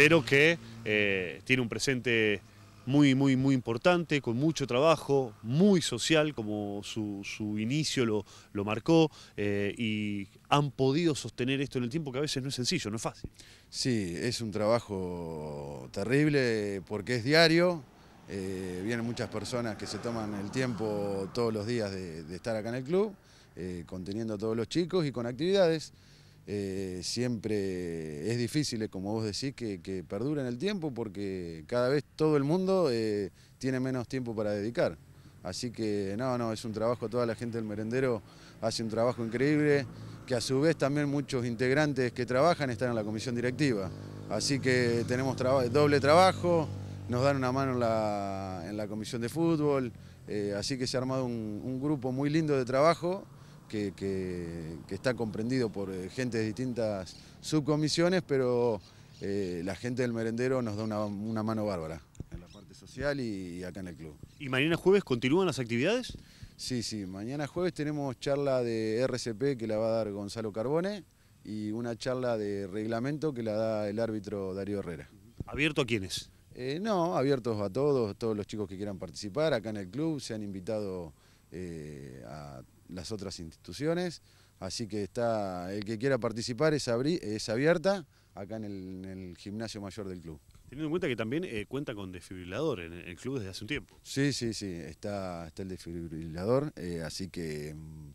pero que eh, tiene un presente muy, muy, muy importante, con mucho trabajo, muy social, como su, inicio lo, marcó, eh, y han podido sostener esto en el tiempo, que a veces no es sencillo, no es fácil. Sí, es un trabajo terrible porque es diario, eh, vienen muchas personas que se toman el tiempo todos los días de, estar acá en el club, conteniendo a todos los chicos y con actividades. Eh, siempre es difícil, como vos decís, que, que, en el tiempo porque cada vez todo el mundo eh, tiene menos tiempo para dedicar. Así que no, no, es un trabajo, toda la gente del merendero hace un trabajo increíble, que a su vez también muchos integrantes que trabajan están en la comisión directiva. Así que tenemos doble trabajo, nos dan una mano en la, comisión de fútbol, eh, así que se ha armado un grupo muy lindo de trabajo que, está comprendido por eh, gente de distintas subcomisiones, pero eh, la gente del merendero nos da una, mano bárbara en la parte social y, acá en el club. ¿Y mañana jueves continúan las actividades? Sí, sí, mañana jueves tenemos charla de RCP que la va a dar Gonzalo Carbone y una charla de reglamento que la da el árbitro Darío Herrera. ¿Abierto a quiénes? Eh, no, abiertos a todos, todos los chicos que quieran participar acá en el club, se han invitado a las otras instituciones. Así que está, el que quiera participar es, es abierta acá en el, gimnasio mayor del club. Teniendo en cuenta que también eh, cuenta con desfibrilador en el club desde hace un tiempo. Sí, sí, sí, está, está el desfibrilador, eh, así que mm,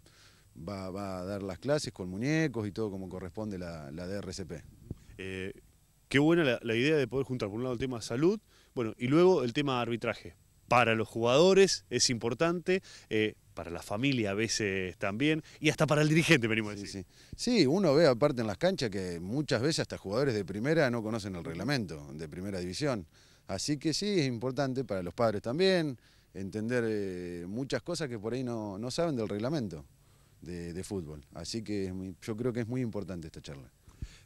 va, a dar las clases con muñecos y todo como corresponde la, la DRCP. Eh, qué buena la, idea de poder juntar por un lado el tema salud, bueno, y luego el tema arbitraje, para los jugadores es importante, para la familia a veces también, y hasta para el dirigente, venimos a decir. Sí, uno ve aparte en las canchas que muchas veces hasta jugadores de primera no conocen el reglamento de primera división. Así que sí, es importante para los padres también entender eh, muchas cosas que por ahí no, saben del reglamento de, fútbol. Así que yo creo que es muy importante esta charla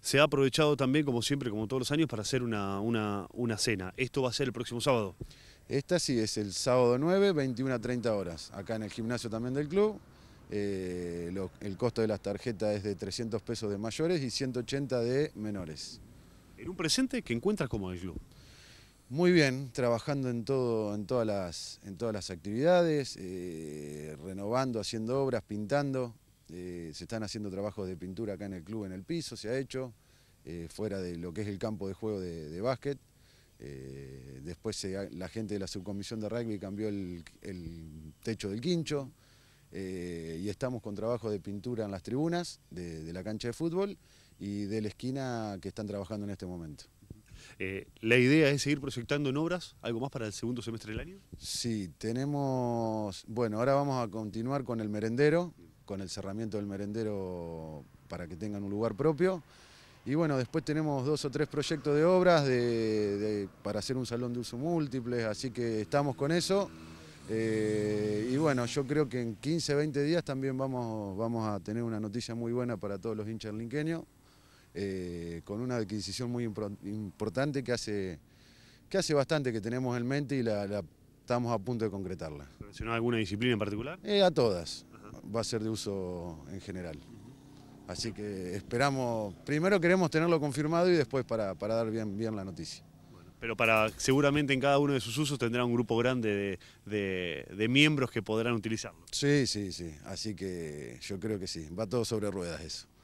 se ha aprovechado también, como siempre, como todos los años, para hacer una, una, cena. Esto va a ser el próximo sábado. Esta sí es el sábado 9, 21 a 30 horas, acá en el gimnasio también del club. Eh, el costo de las tarjetas es de 300 pesos de mayores y 180 de menores. En un presente que encuentras como el club. Muy bien, trabajando en, todo, en, todas, las, en todas las actividades, eh, renovando, haciendo obras, pintando. Eh, se están haciendo trabajos de pintura acá en el club, en el piso, se ha hecho, fuera de lo que es el campo de juego de básquet. Eh, después la gente de la subcomisión de rugby cambió el, techo del quincho eh, y estamos con trabajo de pintura en las tribunas de, la cancha de fútbol y de la esquina que están trabajando en este momento. Eh, ¿La idea es seguir proyectando en obras algo más para el segundo semestre del año? Sí, tenemos... Bueno, ahora vamos a continuar con el merendero, con el cerramiento del merendero para que tengan un lugar propio. Y bueno, después tenemos dos o tres proyectos de obras de, para hacer un salón de uso múltiple, así que estamos con eso. Eh, y bueno, yo creo que en 15, 20 días también vamos, vamos a tener una noticia muy buena para todos los hinchas linqueños, eh, con una adquisición muy importante que hace, que hace bastante que tenemos en mente y la, estamos a punto de concretarla. a alguna disciplina en particular? Eh, a todas. Va a ser de uso en general. Así que esperamos, primero queremos tenerlo confirmado y después para, dar bien, bien la noticia pero para seguramente en cada uno de sus usos tendrá un grupo grande de, miembros que podrán utilizarlo. Sí, sí, sí. Así que yo creo que sí. Va todo sobre ruedas eso.